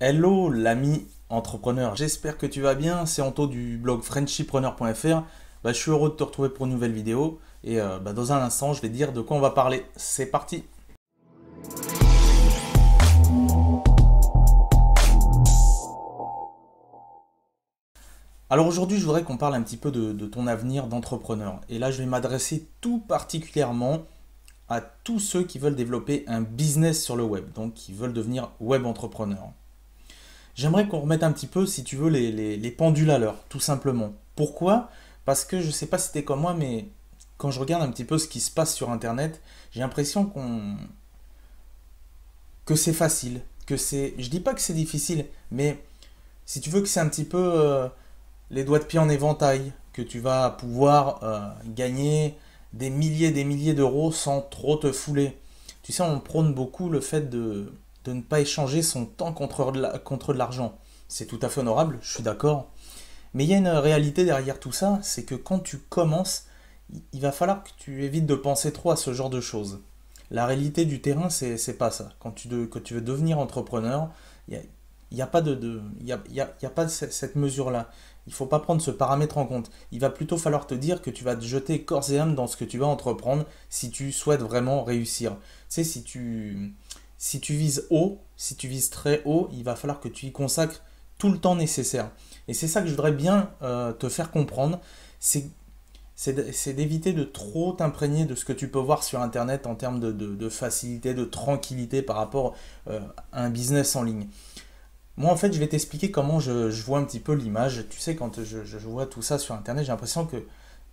Hello l'ami entrepreneur, j'espère que tu vas bien, c'est Anto du blog friendshippreneur.fr. Bah, je suis heureux de te retrouver pour une nouvelle vidéo et euh, bah, dans un instant je vais dire de quoi on va parler. C'est parti Alors aujourd'hui je voudrais qu'on parle un petit peu de ton avenir d'entrepreneur et là je vais m'adresser tout particulièrement à tous ceux qui veulent développer un business sur le web, donc qui veulent devenir web entrepreneur. J'aimerais qu'on remette un petit peu, si tu veux, les, pendules à l'heure, tout simplement. Pourquoi Parce que je ne sais pas si es comme moi, mais quand je regarde un petit peu ce qui se passe sur Internet, j'ai l'impression qu'on que c'est facile, que c'est. Je dis pas que c'est difficile, mais si tu veux que c'est un petit peu euh, les doigts de pied en éventail, que tu vas pouvoir euh, gagner des milliers, des milliers d'euros sans trop te fouler. Tu sais, on prône beaucoup le fait de de ne pas échanger son temps contre de l'argent. C'est tout à fait honorable, je suis d'accord. Mais il y a une réalité derrière tout ça, c'est que quand tu commences, il va falloir que tu évites de penser trop à ce genre de choses. La réalité du terrain, c'est pas ça. Quand tu, de, tu veux devenir entrepreneur, il n'y a, a, pas de, de y a, y a cette mesure-là. Il faut pas prendre ce paramètre en compte. Il va plutôt falloir te dire que tu vas te jeter corps et âme dans ce que tu vas entreprendre si tu souhaites vraiment réussir. Tu sais, si tu si tu vises haut, si tu vises très haut, il va falloir que tu y consacres tout le temps nécessaire. Et c'est ça que je voudrais bien euh, te faire comprendre, c'est d'éviter de trop t'imprégner de ce que tu peux voir sur Internet en termes de, facilité, de tranquillité par rapport euh, à un business en ligne. Moi, en fait, je vais t'expliquer comment je, vois un petit peu l'image. Tu sais, quand je, je, vois tout ça sur Internet, j'ai l'impression que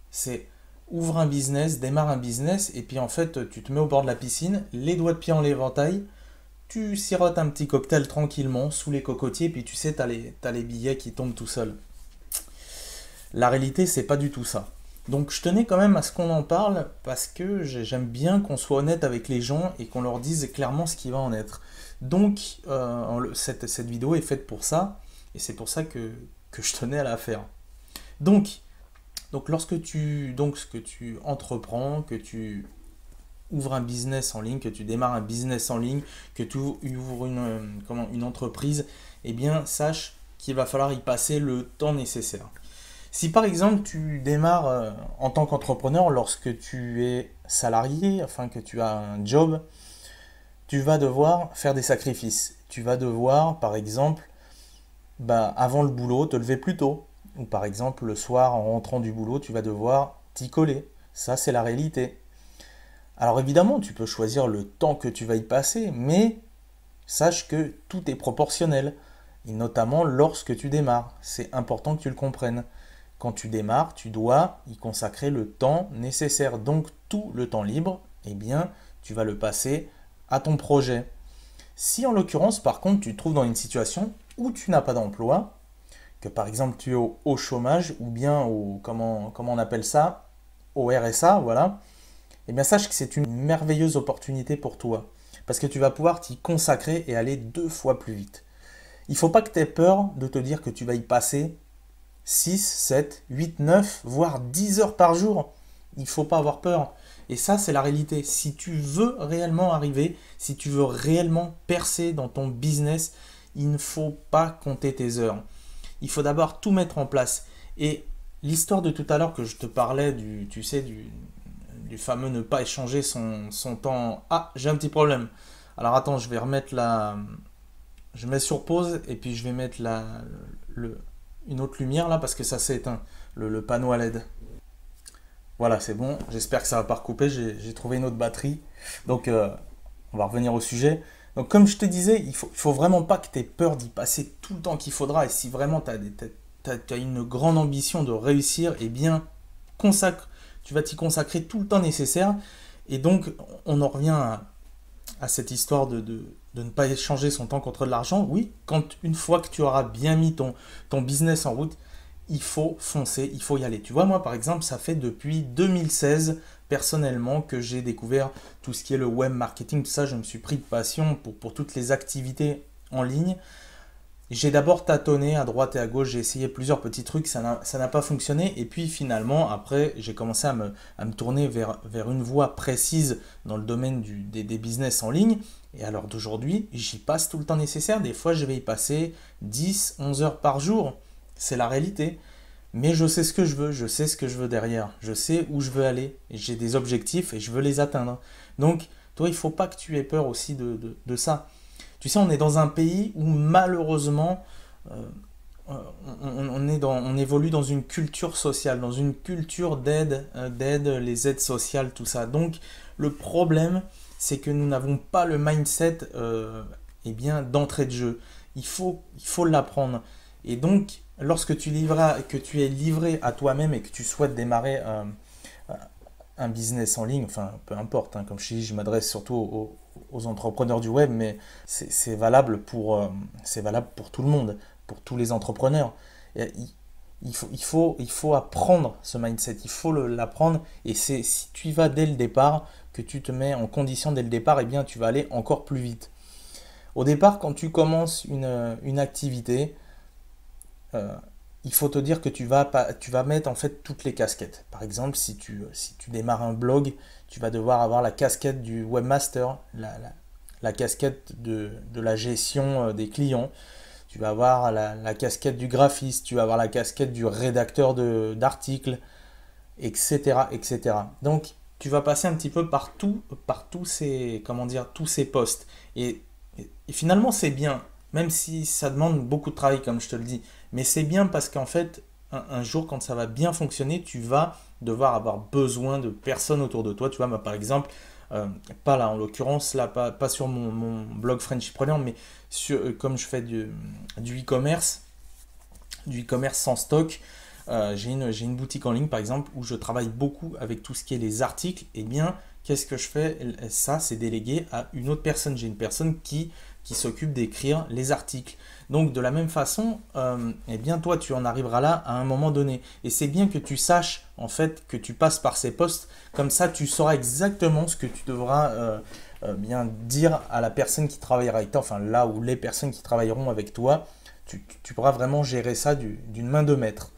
c'est ouvre un business, démarre un business, et puis en fait, tu te mets au bord de la piscine, les doigts de pied en l'éventail, tu sirotes un petit cocktail tranquillement sous les cocotiers, puis tu sais, t'as les, as les billets qui tombent tout seuls. La réalité, c'est pas du tout ça. Donc je tenais quand même à ce qu'on en parle parce que j'aime bien qu'on soit honnête avec les gens et qu'on leur dise clairement ce qui va en être. Donc euh, cette, vidéo est faite pour ça et c'est pour ça que, je tenais à la faire. Donc, donc lorsque tu, donc, ce que tu entreprends, que tu ouvre un business en ligne, que tu démarres un business en ligne, que tu ouvres une, euh, une entreprise, eh bien sache qu'il va falloir y passer le temps nécessaire. Si par exemple tu démarres euh, en tant qu'entrepreneur lorsque tu es salarié, enfin que tu as un job, tu vas devoir faire des sacrifices. Tu vas devoir par exemple, bah, avant le boulot, te lever plus tôt. Ou par exemple le soir en rentrant du boulot, tu vas devoir t'y coller. Ça c'est la réalité. Alors évidemment, tu peux choisir le temps que tu vas y passer, mais sache que tout est proportionnel, et notamment lorsque tu démarres. C'est important que tu le comprennes. Quand tu démarres, tu dois y consacrer le temps nécessaire. Donc tout le temps libre, eh bien, tu vas le passer à ton projet. Si en l'occurrence, par contre, tu te trouves dans une situation où tu n'as pas d'emploi, que par exemple tu es au, chômage ou bien au, comment, comment on appelle ça, au RSA, voilà, eh bien sache que c'est une merveilleuse opportunité pour toi, parce que tu vas pouvoir t'y consacrer et aller deux fois plus vite. Il ne faut pas que tu aies peur de te dire que tu vas y passer 6, 7, 8, 9, voire 10 heures par jour. Il ne faut pas avoir peur. Et ça, c'est la réalité. Si tu veux réellement arriver, si tu veux réellement percer dans ton business, il ne faut pas compter tes heures. Il faut d'abord tout mettre en place. Et l'histoire de tout à l'heure que je te parlais du, tu sais, du, du fameux ne pas échanger son, temps. Ah, j'ai un petit problème. Alors attends, je vais remettre la. Je mets sur pause et puis je vais mettre la, le, une autre lumière là parce que ça s'est éteint, le, panneau à LED. Voilà, c'est bon. J'espère que ça va pas recouper. J'ai trouvé une autre batterie. Donc, euh, on va revenir au sujet. Donc, comme je te disais, il faut, faut vraiment pas que tu aies peur d'y passer tout le temps qu'il faudra. Et si vraiment tu as, as, une grande ambition de réussir, eh bien, consacre tu vas t'y consacrer tout le temps nécessaire. Et donc, on en revient à, cette histoire de, de, ne pas échanger son temps contre de l'argent. Oui, quand une fois que tu auras bien mis ton, ton business en route, il faut foncer, il faut y aller. Tu vois, moi par exemple, ça fait depuis 2016 personnellement que j'ai découvert tout ce qui est le web marketing, tout ça, je me suis pris de passion pour, pour toutes les activités en ligne. J'ai d'abord tâtonné à droite et à gauche, j'ai essayé plusieurs petits trucs, ça n'a pas fonctionné. Et puis finalement, après, j'ai commencé à me, tourner vers, une voie précise dans le domaine des, business en ligne. Et alors d'aujourd'hui, j'y passe tout le temps nécessaire. Des fois, je vais y passer 10, 11 heures par jour. C'est la réalité. Mais je sais ce que je veux, je sais ce que je veux derrière, je sais où je veux aller, j'ai des objectifs et je veux les atteindre. Donc, toi, il ne faut pas que tu aies peur aussi de ça tu sais, on est dans un pays où malheureusement, euh, on, évolue dans une culture sociale, dans une culture d'aide, euh, d'aide, les aides sociales, tout ça. Donc, le problème, c'est que nous n'avons pas le mindset euh, eh bien, d'entrée de jeu. Il faut, il faut l'apprendre. Et donc, lorsque tu, livras, que tu es livré à toi-même et que tu souhaites démarrer un business en ligne, enfin peu importe, hein, comme je dis, je m'adresse surtout aux, entrepreneurs du web, mais c'est valable, pour, euh, c'est valable pour tout le monde, pour tous les entrepreneurs. Euh, il, faut, il, faut, il faut apprendre ce mindset, il faut l'apprendre, et c'est si tu y vas dès le départ, que tu te mets en condition dès le départ, et eh bien tu vas aller encore plus vite. Au départ, quand tu commences une, activité, euh, il faut te dire que tu vas, pas, tu vas mettre en fait toutes les casquettes. Par exemple, si tu, si tu démarres un blog, tu vas devoir avoir la casquette du webmaster, la, la, casquette de, la gestion euh, des clients, tu vas avoir la, casquette du graphiste, tu vas avoir la casquette du rédacteur d'articles, etc., etc. Donc, tu vas passer un petit peu par, par tous ces, comment dire, tous ces postes. et finalement, c'est bien même si ça demande beaucoup de travail, comme je te le dis. Mais c'est bien parce qu'en fait, un, jour, quand ça va bien fonctionner, tu vas devoir avoir besoin de personnes autour de toi. Tu vois, par exemple, euh, pas là en l'occurrence, là, pas, sur mon, blog blog Frenchpreneur, mais euh, comme je fais du e-commerce, du e-commerce sans stock, euh, j'ai une, boutique en ligne par exemple où je travaille beaucoup avec tout ce qui est les articles, eh bien qu'est-ce que je fais Ça, c'est délégué à une autre personne. J'ai une personne qui qui s'occupe d'écrire les articles. Donc de la même façon, et euh, eh bien toi tu en arriveras là à un moment donné. Et c'est bien que tu saches en fait que tu passes par ces postes, comme ça tu sauras exactement ce que tu devras euh, euh, bien dire à la personne qui travaillera avec toi, enfin là où les personnes qui travailleront avec toi, tu, pourras vraiment gérer ça d'une main de maître.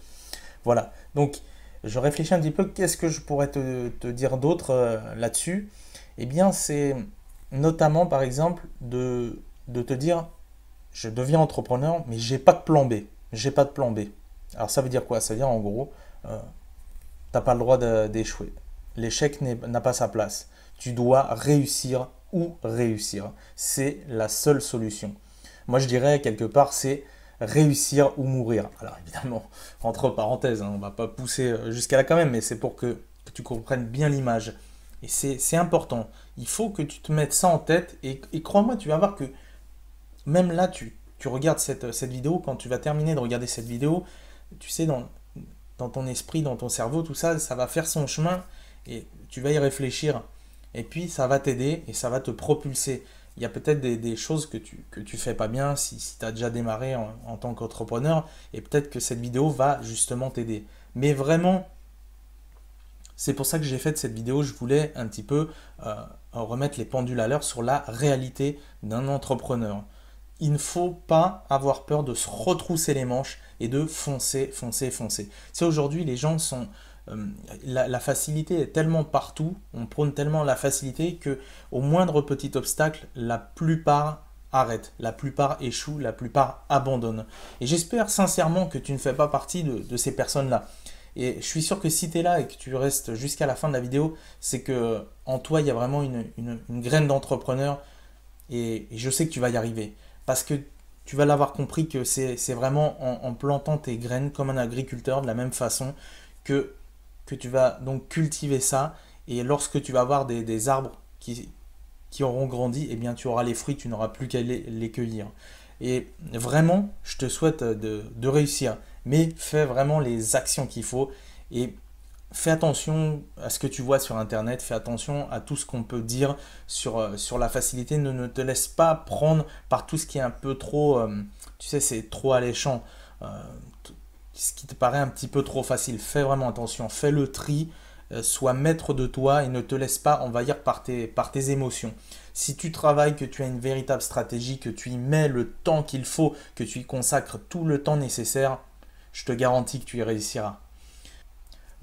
Voilà, donc je réfléchis un petit peu, qu'est-ce que je pourrais te, te dire d'autre là-dessus Eh bien c'est notamment par exemple de de te dire je deviens entrepreneur, mais j'ai pas de plan B. J'ai pas de plan B. Alors ça veut dire quoi Ça veut dire en gros, tu euh, t'as pas le droit d'échouer. L'échec n'a pas sa place. Tu dois réussir ou réussir. C'est la seule solution. Moi je dirais quelque part c'est réussir ou mourir. Alors évidemment, entre parenthèses, on hein, on va pas pousser euh, jusqu'à là quand même, mais c'est pour que, tu comprennes bien l'image. Et c'est important. Il faut que tu te mettes ça en tête et crois-moi, tu vas voir que même là, tu, regardes cette, vidéo, quand tu vas terminer de regarder cette vidéo, tu sais, dans, ton esprit, dans ton cerveau, tout ça, ça va faire son chemin et tu vas y réfléchir. Et puis, ça va t'aider et ça va te propulser. Il y a peut-être des, choses que tu ne fais pas bien si, tu as déjà démarré en, tant qu'entrepreneur et peut-être que cette vidéo va justement t'aider. Mais vraiment, c'est pour ça que j'ai fait cette vidéo. Je voulais un petit peu euh, remettre les pendules à l'heure sur la réalité d'un entrepreneur il ne faut pas avoir peur de se retrousser les manches et de foncer, foncer, foncer. C'est aujourd'hui, les gens sont... Euh, la, facilité est tellement partout, on prône tellement la facilité que au moindre petit obstacle, la plupart arrêtent, la plupart échouent, la plupart abandonnent. Et j'espère sincèrement que tu ne fais pas partie de, ces personnes-là. Et je suis sûr que si tu es là et que tu restes jusqu'à la fin de la vidéo, c'est que en toi, il y a vraiment une, graine d'entrepreneur et je sais que tu vas y arriver parce que tu vas l'avoir compris que c'est vraiment en, plantant tes graines comme un agriculteur, de la même façon que, que tu vas donc cultiver ça. Et lorsque tu vas avoir des, arbres qui, auront grandi, et eh bien tu auras les fruits, tu n'auras plus qu'à les, les, cueillir. Et vraiment, je te souhaite de, de réussir, mais fais vraiment les actions qu'il faut. Et fais attention à ce que tu vois sur Internet, fais attention à tout ce qu'on peut dire sur, euh, la facilité, ne, te laisse pas prendre par tout ce qui est un peu trop, euh, tu sais, c'est trop alléchant, euh, ce qui te paraît un petit peu trop facile. Fais vraiment attention, fais le tri, sois maître de toi et ne te laisse pas envahir par tes, par tes émotions. Si tu travailles, que tu as une véritable stratégie, que tu y mets le temps qu'il faut, que tu y consacres tout le temps nécessaire, je te garantis que tu y réussiras.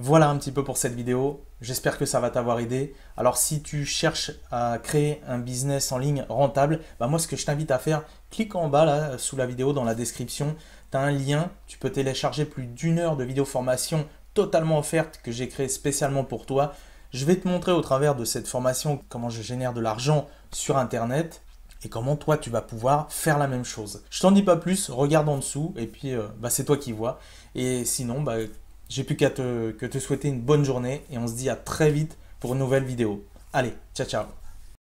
Voilà un petit peu pour cette vidéo. J'espère que ça va t'avoir aidé. Alors si tu cherches à créer un business en ligne rentable, bah, moi ce que je t'invite à faire, clique en bas là sous la vidéo dans la description. Tu as un lien, tu peux télécharger plus d'une heure de vidéo formation totalement offerte que j'ai créée spécialement pour toi. Je vais te montrer au travers de cette formation comment je génère de l'argent sur Internet et comment toi tu vas pouvoir faire la même chose. Je t'en dis pas plus, regarde en dessous et puis euh, bah, c'est toi qui vois. Et sinon, bah, j'ai plus qu'à te, te souhaiter une bonne journée et on se dit à très vite pour une nouvelle vidéo. Allez, ciao ciao